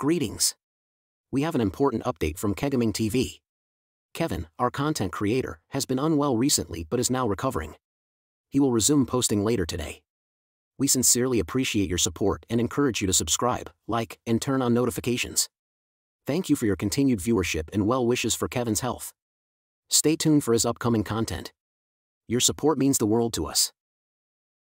Greetings. We have an important update from Kegaming TV. Kevin, our content creator, has been unwell recently but is now recovering. He will resume posting later today. We sincerely appreciate your support and encourage you to subscribe, like, and turn on notifications. Thank you for your continued viewership and well wishes for Kevin's health. Stay tuned for his upcoming content. Your support means the world to us.